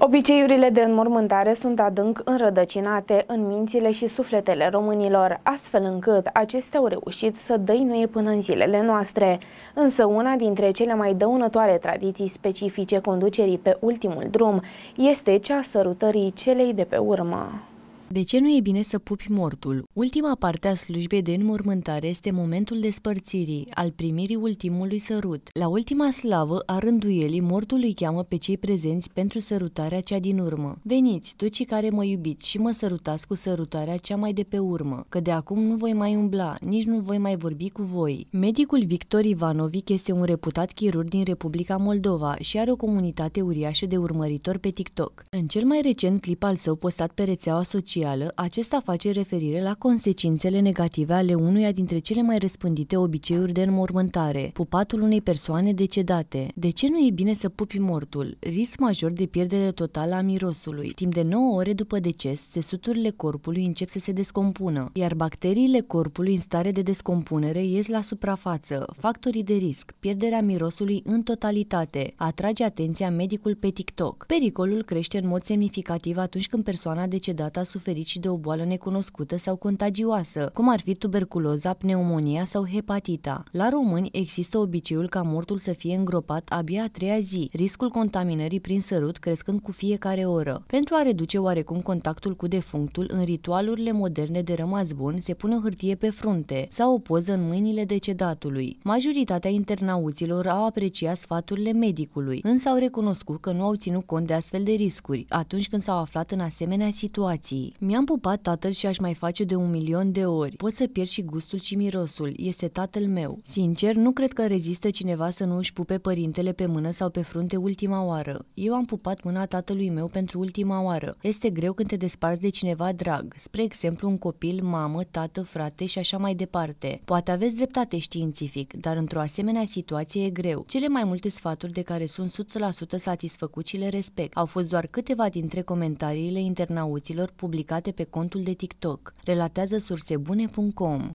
Obiceiurile de înmormântare sunt adânc înrădăcinate în mințile și sufletele românilor, astfel încât acestea au reușit să dăinuie până în zilele noastre. Însă una dintre cele mai dăunătoare tradiții specifice conducerii pe ultimul drum este cea sărutării celei de pe urmă. De ce nu e bine să pupi mortul? Ultima parte a slujbei de înmormântare este momentul despărțirii, al primirii ultimului sărut. La ultima slavă a rânduielii, mortul îi cheamă pe cei prezenți pentru sărutarea cea din urmă. Veniți, toți cei care mă iubiți și mă sărutați cu sărutarea cea mai de pe urmă, că de acum nu voi mai umbla, nici nu voi mai vorbi cu voi. Medicul Victor Ivanovic este un reputat chirurg din Republica Moldova și are o comunitate uriașă de urmăritori pe TikTok. În cel mai recent clip al său postat pe rețeaua socială, socială, acesta face referire la consecințele negative ale unuia dintre cele mai răspândite obiceiuri de înmormântare, pupatul unei persoane decedate. De ce nu e bine să pupi mortul? Risc major de pierdere totală a mirosului. Timp de 9 ore după deces, țesuturile corpului încep să se descompună, iar bacteriile corpului în stare de descompunere ies la suprafață. Factorii de risc, pierderea mirosului în totalitate, atrage atenția medicul pe TikTok. Pericolul crește în mod semnificativ atunci când persoana decedată a suferit suferit și de o boală necunoscută sau contagioasă, cum ar fi tuberculoza, pneumonia sau hepatita. La români există obiceiul ca mortul să fie îngropat abia a treia zi, riscul contaminării prin sărut crescând cu fiecare oră. Pentru a reduce oarecum contactul cu defunctul, în ritualurile moderne de rămas bun se pune hârtie pe frunte sau o poză în mâinile decedatului. Majoritatea internauților au apreciat sfaturile medicului, însă au recunoscut că nu au ținut cont de astfel de riscuri atunci când s-au aflat în asemenea situații. Mi-am pupat tatăl și aș mai face de un milion de ori. Pot să pierd și gustul și mirosul. Este tatăl meu. Sincer, nu cred că rezistă cineva să nu își pupe părintele pe mână sau pe frunte ultima oară. Eu am pupat mâna tatălui meu pentru ultima oară. Este greu când te desparți de cineva drag, spre exemplu un copil, mamă, tată, frate și așa mai departe. Poate aveți dreptate științific, dar într-o asemenea situație e greu. Cele mai multe sfaturi de care sunt 100% satisfăcut și le respect au fost doar câteva dintre comentariile internauților publicate publicate pe contul de TikTok, relatează sursebune.com.